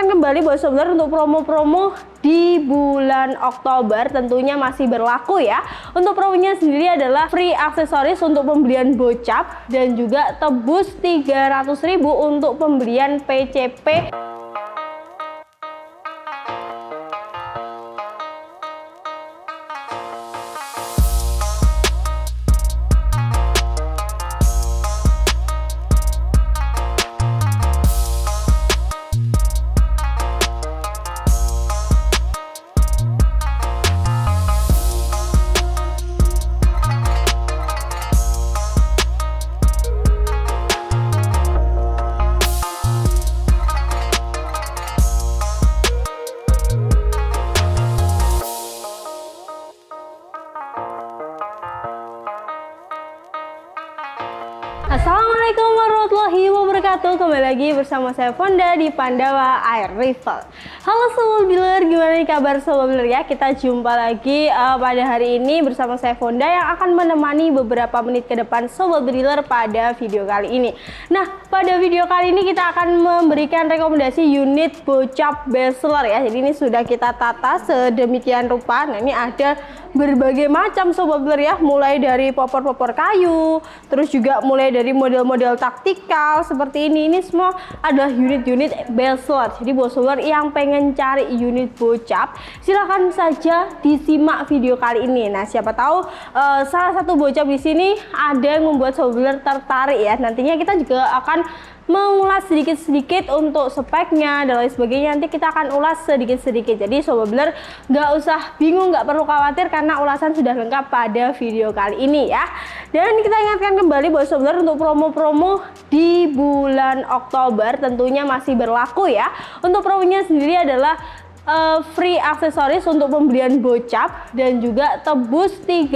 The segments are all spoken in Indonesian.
ingatkan kembali buat sebenarnya untuk promo-promo di bulan Oktober tentunya masih berlaku ya. Untuk promonya sendiri adalah free aksesoris untuk pembelian bocap dan juga tebus 300.000 untuk pembelian PCP. wabarakatuh Kembali lagi bersama saya Fonda di Pandawa Air Rifle Halo Sobat Biller, gimana nih kabar Sobat Biller ya? Kita jumpa lagi uh, pada hari ini bersama saya Fonda Yang akan menemani beberapa menit ke depan Sobat Biller pada video kali ini Nah pada video kali ini kita akan memberikan rekomendasi unit bocap bestseller ya. Jadi ini sudah kita tata sedemikian rupa. Nah ini ada berbagai macam sobat ya. Mulai dari popor-popor kayu, terus juga mulai dari model-model taktikal seperti ini. Ini semua adalah unit-unit bestseller Jadi sobat yang pengen cari unit bocap, silahkan saja disimak video kali ini. Nah siapa tahu uh, salah satu bocap di sini ada yang membuat sobat tertarik ya. Nantinya kita juga akan akan mengulas sedikit-sedikit untuk speknya dan lain sebagainya nanti kita akan ulas sedikit-sedikit jadi sobat bener nggak usah bingung nggak perlu khawatir karena ulasan sudah lengkap pada video kali ini ya dan kita ingatkan kembali bahwa sobat bener untuk promo-promo di bulan Oktober tentunya masih berlaku ya untuk promonya sendiri adalah uh, free aksesoris untuk pembelian bocap dan juga tebus 300.000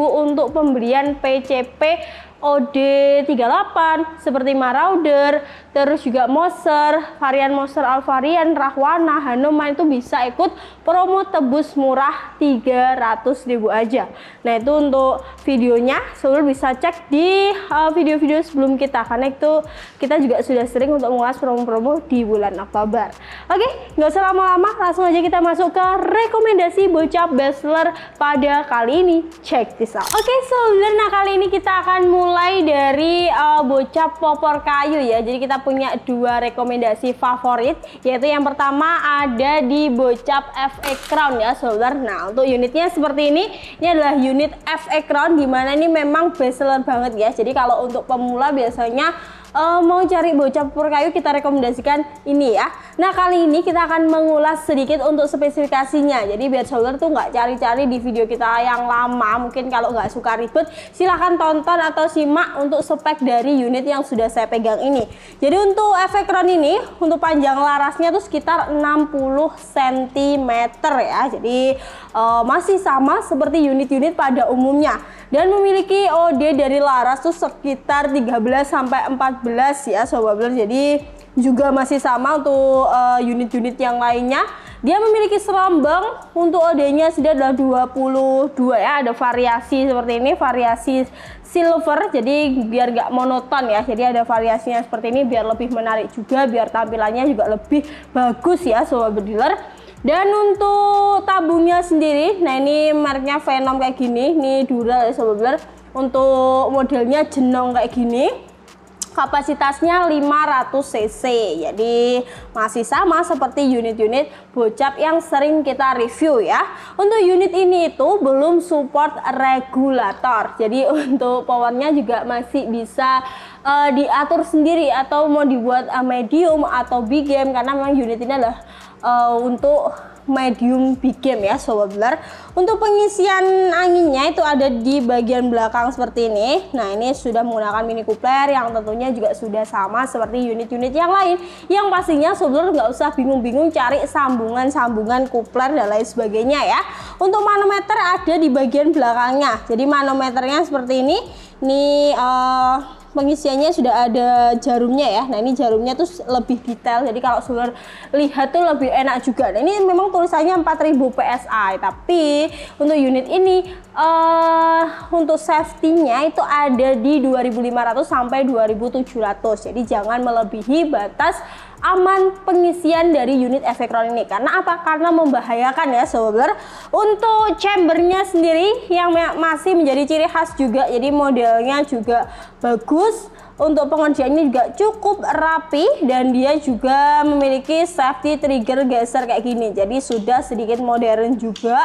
untuk pembelian PCP OD38 seperti Marauder, terus juga Moser, varian Moser Alvarian, Rahwana, Hanuman itu bisa ikut promo tebus murah ribu aja. Nah, itu untuk videonya, seluruh bisa cek di eh, video-video uh, sebelum kita karena itu kita juga sudah sering untuk mengulas promo-promo di bulan Oktober. Oke, nggak usah lama-lama, langsung aja kita masuk ke rekomendasi bocah bestseller pada kali ini. Check this out. Oke, so nah kali ini kita akan mulai mulai dari uh, bocah popor kayu ya. Jadi kita punya dua rekomendasi favorit yaitu yang pertama ada di bocap FE Crown ya solar. Nah, untuk unitnya seperti ini. Ini adalah unit FE Crown dimana ini memang seller banget ya. Jadi kalau untuk pemula biasanya uh, mau cari bocah pur kayu kita rekomendasikan ini ya. Nah kali ini kita akan mengulas sedikit untuk spesifikasinya. Jadi biar saudara tuh nggak cari-cari di video kita yang lama. Mungkin kalau nggak suka ribet silahkan tonton atau simak untuk spek dari unit yang sudah saya pegang ini. Jadi untuk efek ron ini untuk panjang larasnya tuh sekitar 60 cm ya. Jadi uh, masih sama seperti unit-unit pada umumnya dan memiliki OD dari Laras tuh sekitar 13 sampai 14 ya sobat Blur. Jadi juga masih sama untuk eh, unit-unit uh, yang lainnya. Dia memiliki serambang untuk OD-nya sudah ada 22 ya, ada variasi seperti ini, variasi silver jadi biar gak monoton ya. Jadi ada variasinya seperti ini biar lebih menarik juga, biar tampilannya juga lebih bagus ya sobat bediler. Dan untuk tabungnya sendiri, nah ini mereknya Venom kayak gini, ini Dura sebelah. Untuk modelnya jenong kayak gini. Kapasitasnya 500 cc. Jadi masih sama seperti unit-unit bocap yang sering kita review ya. Untuk unit ini itu belum support regulator. Jadi untuk powernya juga masih bisa uh, diatur sendiri atau mau dibuat uh, medium atau big game karena memang unit ini adalah uh, untuk medium big game ya sobat blur untuk pengisian anginnya itu ada di bagian belakang seperti ini nah ini sudah menggunakan mini coupler yang tentunya juga sudah sama seperti unit-unit yang lain yang pastinya sobat blur nggak usah bingung-bingung cari sambungan-sambungan coupler dan lain sebagainya ya untuk manometer ada di bagian belakangnya jadi manometernya seperti ini ini uh, eh, pengisiannya sudah ada jarumnya ya. Nah ini jarumnya tuh lebih detail. Jadi kalau sulur lihat tuh lebih enak juga. Nah ini memang tulisannya 4000 PSI. Tapi untuk unit ini uh, untuk safety-nya itu ada di 2500 sampai 2700. Jadi jangan melebihi batas aman pengisian dari unit efektron ini. Karena apa? Karena membahayakan ya sobler Untuk chambernya sendiri yang masih menjadi ciri khas juga. Jadi modelnya juga bagus. Untuk pengerjaannya juga cukup rapi dan dia juga memiliki safety trigger geser kayak gini. Jadi sudah sedikit modern juga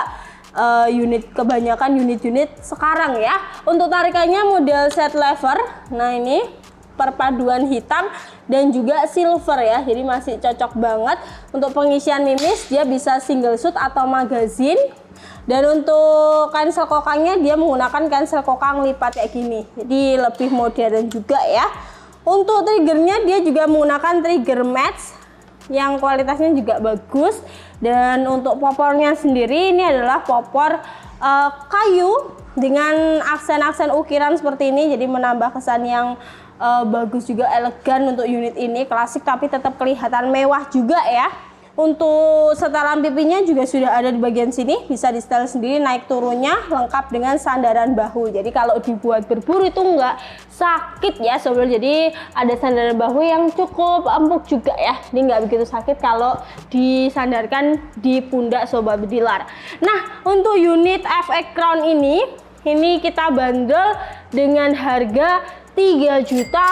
uh, unit kebanyakan unit-unit sekarang ya. Untuk tarikannya model set lever. Nah, ini perpaduan hitam dan juga silver ya. Jadi masih cocok banget untuk pengisian mimis dia bisa single suit atau magazine. Dan untuk cancel kokangnya dia menggunakan cancel kokang lipat kayak gini. Jadi lebih modern juga ya. Untuk triggernya dia juga menggunakan trigger match yang kualitasnya juga bagus dan untuk popornya sendiri ini adalah popor uh, kayu dengan aksen-aksen ukiran seperti ini jadi menambah kesan yang uh, bagus juga elegan untuk unit ini klasik tapi tetap kelihatan mewah juga ya untuk setelan pipinya juga sudah ada di bagian sini bisa di setel sendiri naik turunnya lengkap dengan sandaran bahu jadi kalau dibuat berburu itu enggak sakit ya sebelum jadi ada sandaran bahu yang cukup empuk juga ya ini enggak begitu sakit kalau disandarkan di pundak sobat bedilar nah untuk unit FX Crown ini ini kita bandel dengan harga juta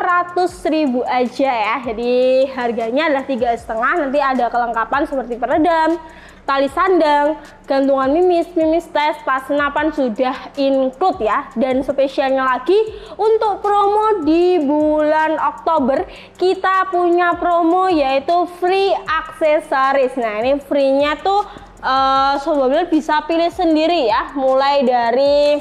ratus ribu aja ya. Jadi harganya adalah tiga setengah. Nanti ada kelengkapan seperti peredam, tali sandang, gantungan mimis, mimis tes, pas senapan sudah include ya. Dan spesialnya lagi untuk promo di bulan Oktober kita punya promo yaitu free aksesoris. Nah ini free-nya tuh uh, sobat bisa pilih sendiri ya, mulai dari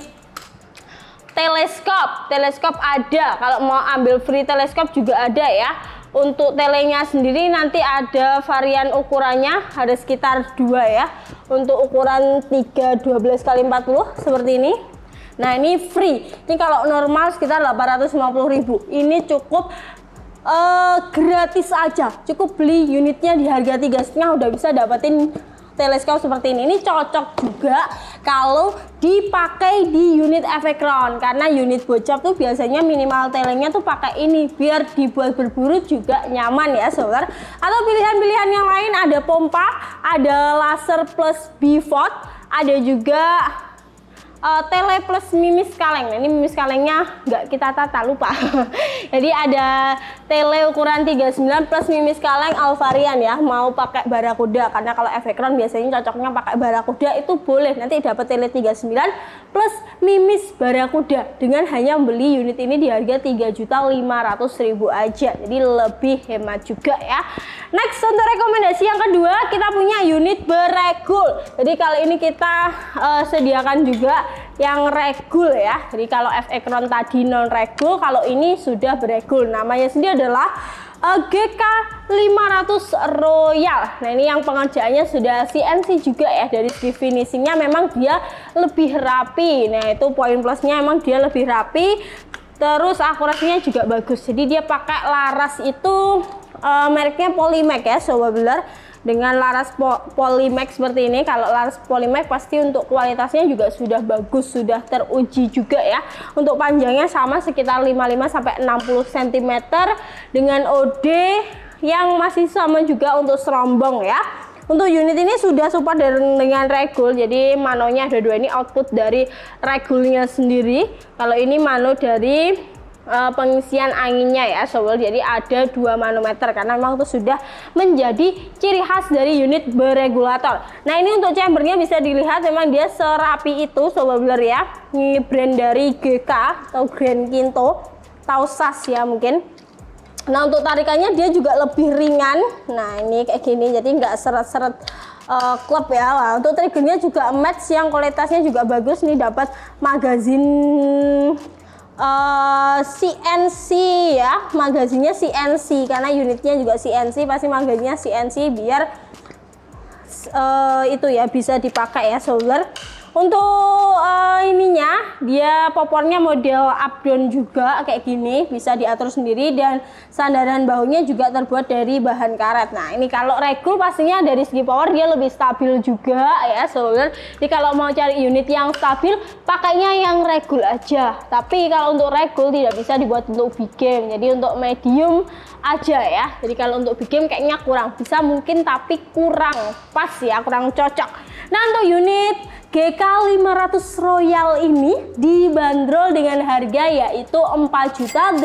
teleskop teleskop ada kalau mau ambil free teleskop juga ada ya untuk telenya sendiri nanti ada varian ukurannya ada sekitar dua ya untuk ukuran 3 12 kali 40 seperti ini nah ini free ini kalau normal sekitar 850.000 ini cukup uh, gratis aja cukup beli unitnya di harga tiga setengah udah bisa dapetin teleskop seperti ini ini cocok juga kalau dipakai di unit efek round karena unit bocap tuh biasanya minimal tailingnya tuh pakai ini biar dibuat berburu juga nyaman ya solar atau pilihan-pilihan yang lain ada pompa ada laser plus bivot ada juga uh, tele plus mimis kaleng. Nah, ini mimis kalengnya nggak kita tata lupa. Jadi ada tele ukuran 39 plus mimis kaleng alvarian ya mau pakai barakuda karena kalau efek crown biasanya cocoknya pakai barakuda itu boleh nanti dapat tele 39 plus mimis barakuda dengan hanya beli unit ini di harga 3.500.000 aja jadi lebih hemat juga ya next untuk rekomendasi yang kedua kita punya unit beregul jadi kali ini kita uh, sediakan juga yang regul ya. Jadi kalau F ekron tadi non regul, kalau ini sudah beregul. Namanya sendiri adalah eh, GK 500 Royal. Nah, ini yang pengerjaannya sudah CNC juga ya dari segi finishingnya memang dia lebih rapi. Nah, itu poin plusnya memang dia lebih rapi. Terus akurasinya juga bagus. Jadi dia pakai laras itu uh, mereknya Polymac ya, Sobat Beler dengan laras polymax seperti ini kalau laras polymax pasti untuk kualitasnya juga sudah bagus sudah teruji juga ya untuk panjangnya sama sekitar 55 sampai 60 cm dengan OD yang masih sama juga untuk serombong ya untuk unit ini sudah support dengan regul jadi manonya ada dua ini output dari regulnya sendiri kalau ini mano dari uh, pengisian anginnya ya sobat jadi ada dua manometer karena memang itu sudah menjadi ciri khas dari unit beregulator nah ini untuk chambernya bisa dilihat memang dia serapi itu sobat ya ini brand dari GK atau Grand Kinto Tausas ya mungkin nah untuk tarikannya dia juga lebih ringan nah ini kayak gini jadi nggak seret-seret uh, eh, klub ya. Wah, untuk triggernya juga match yang kualitasnya juga bagus nih dapat magazine uh, eh, CNC ya magazinnya CNC karena unitnya juga CNC pasti magazinnya CNC biar uh, itu ya bisa dipakai ya solder. Untuk uh, ininya dia popornya model up down juga kayak gini, bisa diatur sendiri dan sandaran bahunya juga terbuat dari bahan karet. Nah, ini kalau regul pastinya dari segi power dia lebih stabil juga ya, soalnya Jadi kalau mau cari unit yang stabil, pakainya yang regul aja. Tapi kalau untuk regul tidak bisa dibuat untuk big game. Jadi untuk medium aja ya. Jadi kalau untuk big game kayaknya kurang bisa mungkin tapi kurang pas ya, kurang cocok. Nah, untuk unit GK500 Royal ini dibanderol dengan harga yaitu 4.800.000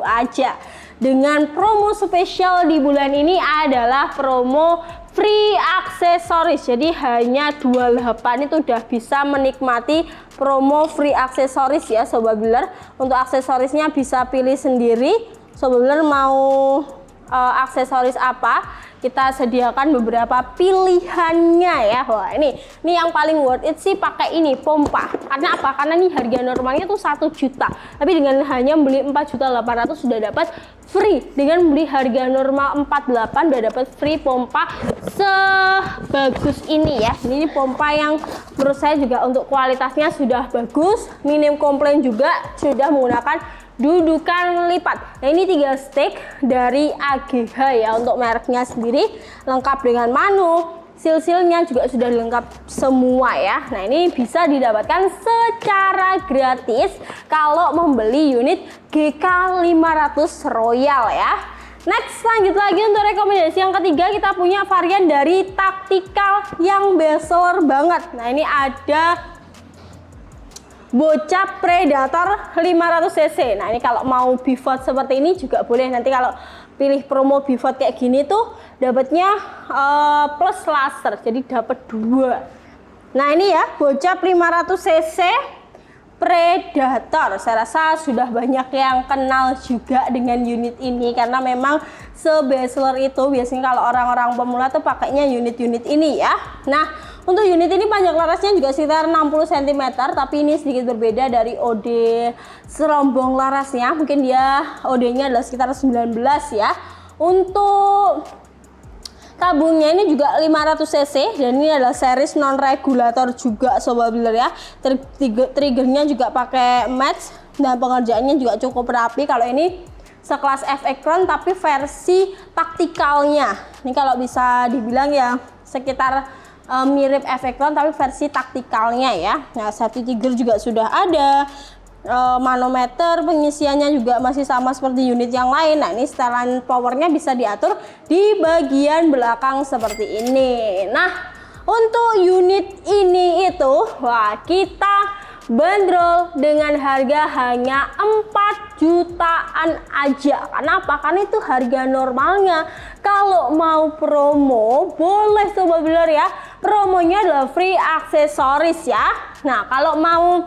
aja. Dengan promo spesial di bulan ini adalah promo free aksesoris. Jadi hanya 28 itu sudah bisa menikmati promo free aksesoris ya Sobat Biller. Untuk aksesorisnya bisa pilih sendiri. Sobat Biller mau uh, aksesoris apa? kita sediakan beberapa pilihannya ya wah ini ini yang paling worth it sih pakai ini pompa karena apa karena nih harga normalnya tuh satu juta tapi dengan hanya beli empat juta delapan ratus sudah dapat free dengan beli harga normal empat delapan, sudah dapat free pompa sebagus ini ya ini pompa yang menurut saya juga untuk kualitasnya sudah bagus minim komplain juga sudah menggunakan dudukan lipat. Nah, ini tiga stick dari AGH ya untuk mereknya sendiri lengkap dengan manu, silsilnya juga sudah lengkap semua ya. Nah ini bisa didapatkan secara gratis kalau membeli unit GK500 Royal ya. Next lanjut lagi untuk rekomendasi yang ketiga kita punya varian dari taktikal yang besor banget. Nah ini ada bocah predator 500 cc nah ini kalau mau pivot seperti ini juga boleh nanti kalau pilih promo pivot kayak gini tuh dapatnya uh, plus laser jadi dapat dua nah ini ya bocah 500 cc predator saya rasa sudah banyak yang kenal juga dengan unit ini karena memang sebesler itu biasanya kalau orang-orang pemula tuh pakainya unit-unit ini ya nah untuk unit ini panjang larasnya juga sekitar 60 cm, tapi ini sedikit berbeda dari OD serombong larasnya. Mungkin dia OD-nya adalah sekitar 19 ya. Untuk tabungnya ini juga 500 cc dan ini adalah series non regulator juga sobat builder ya. Triggernya juga pakai match dan pengerjaannya juga cukup rapi. Kalau ini sekelas F-ekron tapi versi taktikalnya. Ini kalau bisa dibilang ya sekitar uh, mirip Efekron tapi versi taktikalnya ya. Nah, safety trigger juga sudah ada. Uh, manometer pengisiannya juga masih sama seperti unit yang lain nah ini setelan powernya bisa diatur di bagian belakang seperti ini nah untuk unit ini itu wah kita bandrol dengan harga hanya 4 jutaan aja. Kenapa? Karena itu harga normalnya. Kalau mau promo, boleh sobat blur ya. Promonya adalah free aksesoris ya. Nah, kalau mau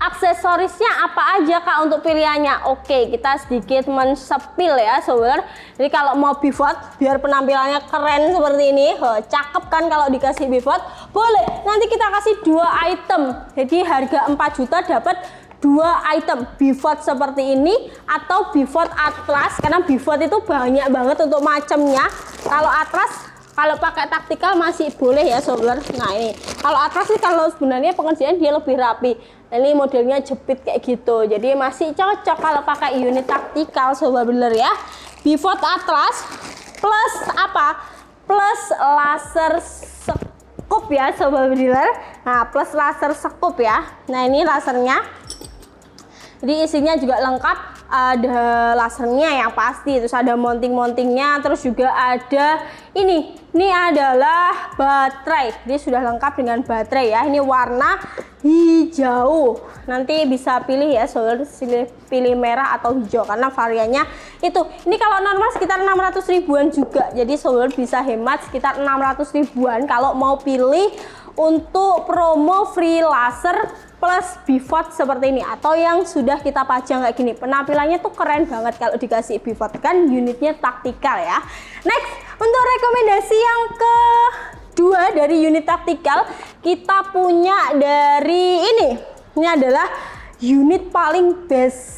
aksesorisnya apa aja kak untuk pilihannya oke kita sedikit mensepil ya sobat jadi kalau mau pivot biar penampilannya keren seperti ini He, cakep kan kalau dikasih pivot boleh nanti kita kasih dua item jadi harga 4 juta dapat dua item pivot seperti ini atau pivot atlas karena pivot itu banyak banget untuk macamnya kalau atlas kalau pakai taktikal masih boleh ya solar. Nah ini kalau atas sih kalau sebenarnya pengerjaan dia lebih rapi. Nah, ini modelnya jepit kayak gitu. Jadi masih cocok kalau pakai unit taktikal sobat bener ya. Pivot atlas plus apa? Plus laser sekup ya sobat bener. Nah plus laser sekup ya. Nah ini lasernya. Jadi isinya juga lengkap ada lasernya yang pasti terus ada mounting-mountingnya terus juga ada ini ini adalah baterai dia sudah lengkap dengan baterai ya ini warna hijau nanti bisa pilih ya soalnya pilih merah atau hijau karena variannya itu ini kalau normal sekitar 600 ribuan juga jadi soalnya bisa hemat sekitar 600 ribuan kalau mau pilih untuk promo free laser plus pivot seperti ini atau yang sudah kita pajang kayak gini penampilannya tuh keren banget kalau dikasih pivot kan unitnya taktikal ya next untuk rekomendasi yang ke dua dari unit taktikal kita punya dari ini ini adalah unit paling best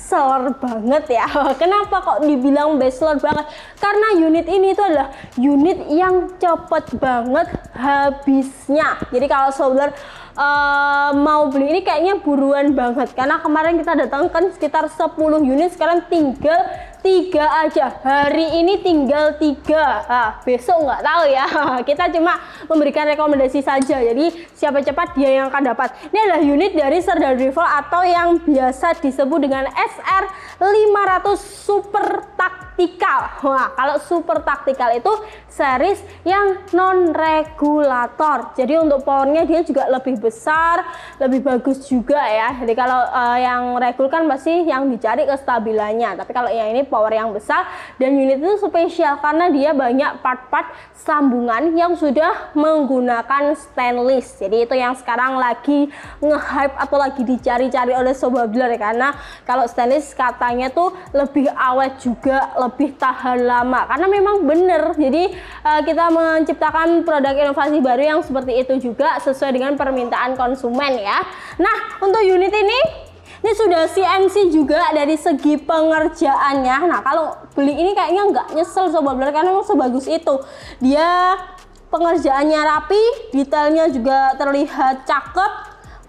banget ya kenapa kok dibilang best banget karena unit ini itu adalah unit yang cepet banget habisnya jadi kalau solder Eh, mau beli ini kayaknya buruan banget karena kemarin kita datangkan sekitar 10 unit sekarang tinggal tiga aja hari ini tinggal tiga ah, besok nggak tahu ya kita cuma memberikan rekomendasi saja jadi siapa cepat dia yang akan dapat ini adalah unit dari Serdar Rival atau yang biasa disebut dengan SR 500 Super Tak taktikal. Wah, kalau super taktikal itu series yang non regulator. Jadi untuk powernya dia juga lebih besar, lebih bagus juga ya. Jadi kalau uh, yang regul kan pasti yang dicari kestabilannya. Tapi kalau yang ini power yang besar dan unit itu spesial karena dia banyak part-part sambungan yang sudah menggunakan stainless. Jadi itu yang sekarang lagi nge-hype atau lagi dicari-cari oleh Sobat dealer ya. karena kalau stainless katanya tuh lebih awet juga, lebih tahan lama karena memang benar jadi uh, kita menciptakan produk inovasi baru yang seperti itu juga sesuai dengan permintaan konsumen ya nah untuk unit ini ini sudah CNC juga dari segi pengerjaannya. Nah, kalau beli ini kayaknya nggak nyesel sobat beler karena memang sebagus itu. Dia pengerjaannya rapi, detailnya juga terlihat cakep,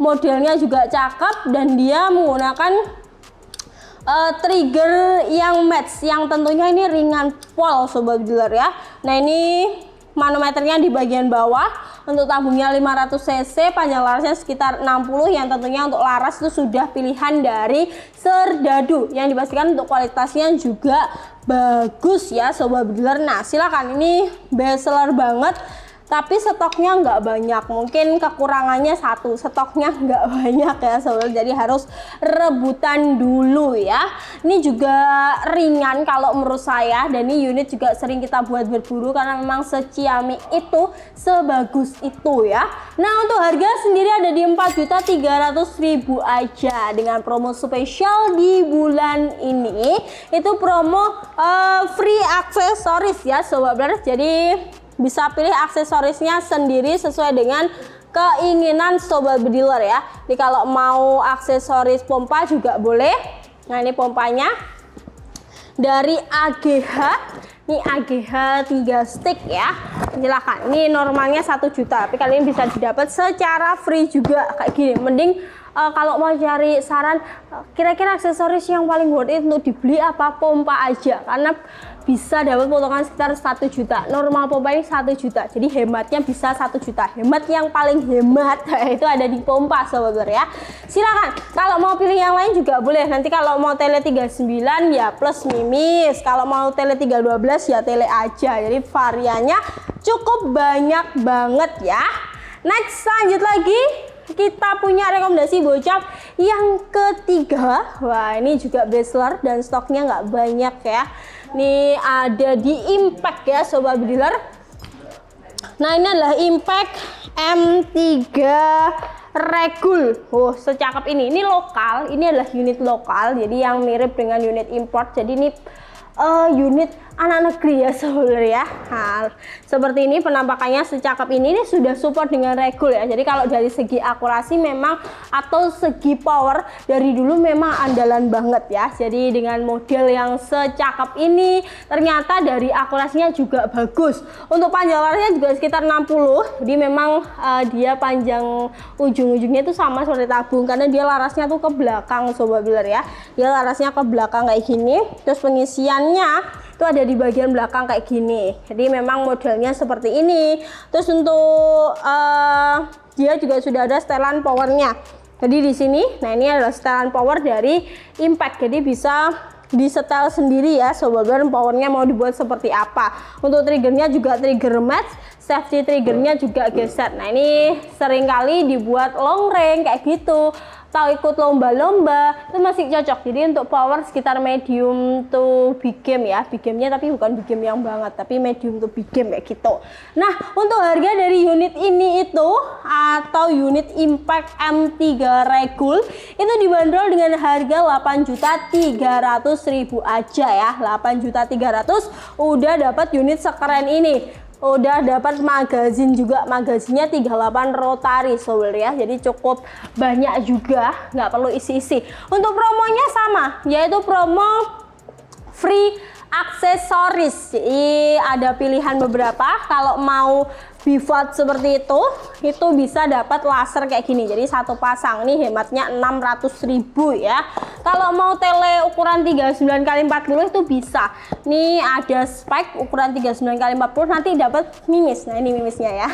modelnya juga cakep dan dia menggunakan uh, trigger yang match yang tentunya ini ringan pol sobat dealer ya nah ini manometernya di bagian bawah untuk tabungnya 500 cc panjang larasnya sekitar 60 yang tentunya untuk laras itu sudah pilihan dari serdadu yang dipastikan untuk kualitasnya juga bagus ya sobat dealer nah silakan ini bestseller banget tapi stoknya nggak banyak mungkin kekurangannya satu stoknya nggak banyak ya sobat jadi harus rebutan dulu ya ini juga ringan kalau menurut saya dan ini unit juga sering kita buat berburu karena memang seciami itu sebagus itu ya nah untuk harga sendiri ada di juta ribu aja dengan promo spesial di bulan ini itu promo uh, free aksesoris ya sobat belar jadi bisa pilih aksesorisnya sendiri sesuai dengan keinginan sobat bediler ya. Ini kalau mau aksesoris pompa juga boleh. Nah ini pompanya dari AGH. Ini AGH 3 stick ya. Silakan. Ini normalnya 1 juta, tapi kalian bisa didapat secara free juga kayak gini. Mending uh, kalau mau cari saran eh, kira-kira aksesoris yang paling worth it untuk dibeli apa pompa aja karena bisa dapat potongan sekitar 1 juta normal pompa ini 1 juta jadi hematnya bisa 1 juta hemat yang paling hemat itu ada di pompa sobat ya silakan kalau mau pilih yang lain juga boleh nanti kalau mau tele 39 ya plus mimis kalau mau tele 312 ya tele aja jadi variannya cukup banyak banget ya next lanjut lagi kita punya rekomendasi bocap yang ketiga wah ini juga bestseller dan stoknya nggak banyak ya Nih ada di Impact ya Sobat Bediler. Nah ini adalah Impact M3 Regul. Oh, secakap ini. Ini lokal, ini adalah unit lokal. Jadi yang mirip dengan unit import. Jadi ini uh, unit anak negeri ya sebenarnya ya. Nah, seperti ini penampakannya secakap ini ini sudah support dengan regul ya. Jadi kalau dari segi akurasi memang atau segi power dari dulu memang andalan banget ya. Jadi dengan model yang secakap ini ternyata dari akurasinya juga bagus. Untuk panjang larinya juga sekitar 60. Jadi memang uh, dia panjang ujung-ujungnya itu sama seperti tabung karena dia larasnya tuh ke belakang sobat biler ya. Dia larasnya ke belakang kayak gini. Terus pengisiannya itu ada di bagian belakang kayak gini jadi memang modelnya seperti ini terus untuk uh, dia juga sudah ada setelan powernya jadi di sini nah ini adalah setelan power dari impact jadi bisa disetel sendiri ya sobat powernya mau dibuat seperti apa untuk triggernya juga trigger match safety triggernya juga geser nah ini seringkali dibuat long range kayak gitu atau ikut lomba-lomba itu masih cocok jadi untuk power sekitar medium to big game ya big gamenya tapi bukan big game yang banget tapi medium to big game kayak gitu nah untuk harga dari unit ini itu atau unit impact M3 Regul itu dibanderol dengan harga juta ribu aja ya juta 8.300 udah dapat unit sekeren ini udah dapat magazin juga magazinnya 38 Rotary sobel ya jadi cukup banyak juga nggak perlu isi-isi untuk promonya sama yaitu promo free aksesoris jadi ada pilihan beberapa kalau mau bifat seperti itu itu bisa dapat laser kayak gini jadi satu pasang nih hematnya ratus ribu ya kalau mau tele ukuran 39 kali 40 itu bisa. Nih ada spike ukuran 39 kali 40 nanti dapat mimis. Nah, ini mimisnya ya.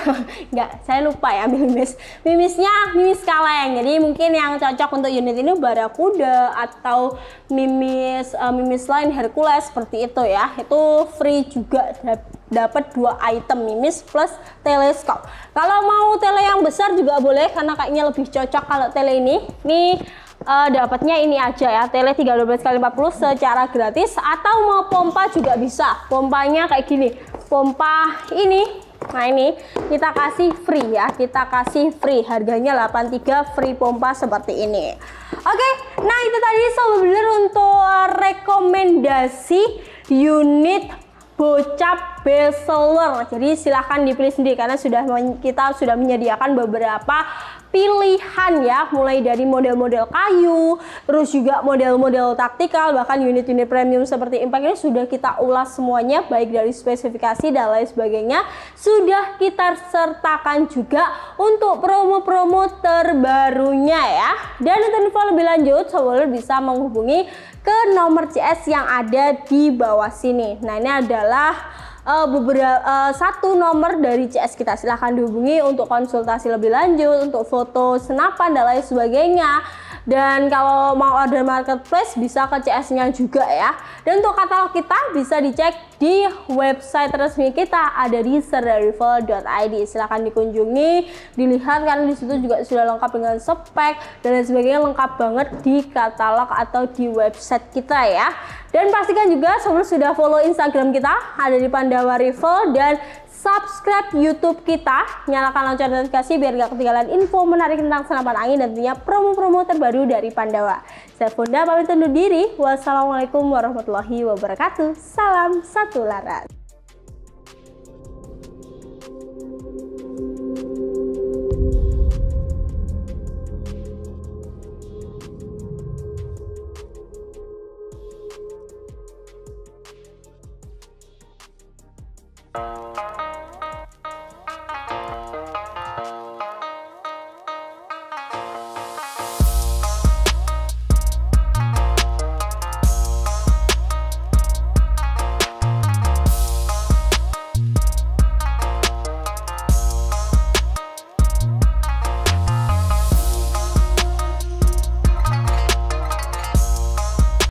Enggak, saya lupa ya ambil mimis. Mimisnya mimis kaleng. Jadi mungkin yang cocok untuk unit ini Barakuda atau mimis uh, mimis lain Hercules seperti itu ya. Itu free juga dapat dua item mimis plus teleskop. Kalau mau tele yang besar juga boleh karena kayaknya lebih cocok kalau tele ini. Nih uh, dapatnya ini aja ya tele 312 kali 40 secara gratis atau mau pompa juga bisa pompanya kayak gini pompa ini nah ini kita kasih free ya kita kasih free harganya 83 free pompa seperti ini oke nah itu tadi sobat bener untuk rekomendasi unit bocap bestseller jadi silahkan dipilih sendiri karena sudah kita sudah menyediakan beberapa pilihan ya mulai dari model-model kayu terus juga model-model taktikal bahkan unit-unit premium seperti Impact ini sudah kita ulas semuanya baik dari spesifikasi dan lain sebagainya sudah kita sertakan juga untuk promo-promo terbarunya ya dan untuk info lebih lanjut seller bisa menghubungi ke nomor CS yang ada di bawah sini nah ini adalah uh, eh, beberapa uh, eh, satu nomor dari CS kita silahkan dihubungi untuk konsultasi lebih lanjut untuk foto senapan dan lain sebagainya dan kalau mau order marketplace bisa ke CS-nya juga ya dan untuk katalog kita bisa dicek di website resmi kita ada di serdarifel.id silahkan dikunjungi dilihat karena disitu juga sudah lengkap dengan spek dan lain sebagainya lengkap banget di katalog atau di website kita ya dan pastikan juga sebelum sudah follow Instagram kita ada di Pandawa Rival dan subscribe YouTube kita, nyalakan lonceng notifikasi biar gak ketinggalan info menarik tentang senapan angin dan tentunya promo-promo terbaru dari Pandawa. Saya Funda pamit undur diri. Wassalamualaikum warahmatullahi wabarakatuh. Salam satu laras.